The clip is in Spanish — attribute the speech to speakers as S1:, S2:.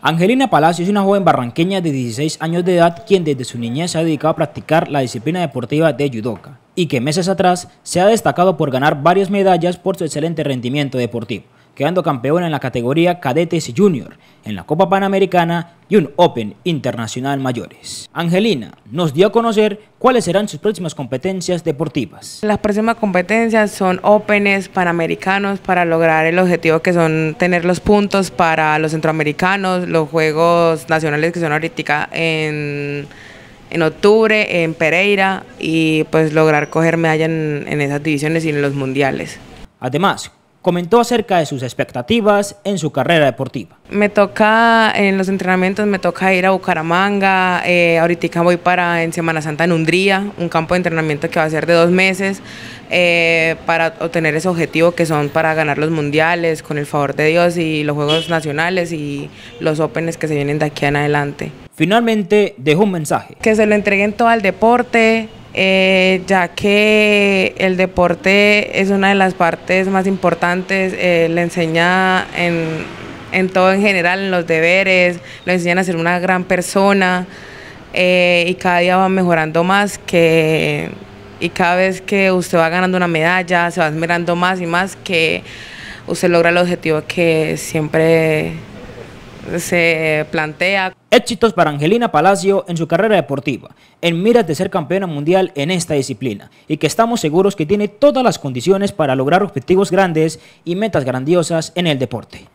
S1: Angelina Palacio es una joven barranqueña de 16 años de edad quien desde su niñez se ha dedicado a practicar la disciplina deportiva de judoka y que meses atrás se ha destacado por ganar varias medallas por su excelente rendimiento deportivo quedando campeona en la categoría cadetes junior, en la Copa Panamericana y un Open Internacional Mayores. Angelina nos dio a conocer cuáles serán sus próximas competencias deportivas.
S2: Las próximas competencias son Openes Panamericanos para lograr el objetivo que son tener los puntos para los centroamericanos, los Juegos Nacionales que son ahorita en en octubre en Pereira y pues lograr coger medalla en, esas divisiones y en los mundiales. Además, comentó acerca de sus expectativas en su carrera deportiva. Me toca en los entrenamientos, me toca ir a Bucaramanga, eh, ahorita voy para en Semana Santa en Undría, un campo de entrenamiento que va a ser de dos meses eh, para obtener ese objetivo que son para ganar los mundiales con el favor de Dios y los Juegos Nacionales y los Opens que se vienen de aquí en adelante. Finalmente dejó un mensaje. Que se lo entreguen todo al deporte, eh, ya que el deporte es una de las partes más importantes, eh, le enseña en, todo en general, en los deberes, le enseñan a ser una gran persona eh, y cada día va mejorando más que y cada vez que usted va ganando una medalla, se va mirando más y más que usted logra el objetivo que siempre se plantea. Éxitos para Angelina Palacio en su carrera deportiva, en miras
S1: de ser campeona mundial en esta disciplina, y que estamos seguros que tiene todas las condiciones para lograr objetivos grandes y metas grandiosas en el deporte.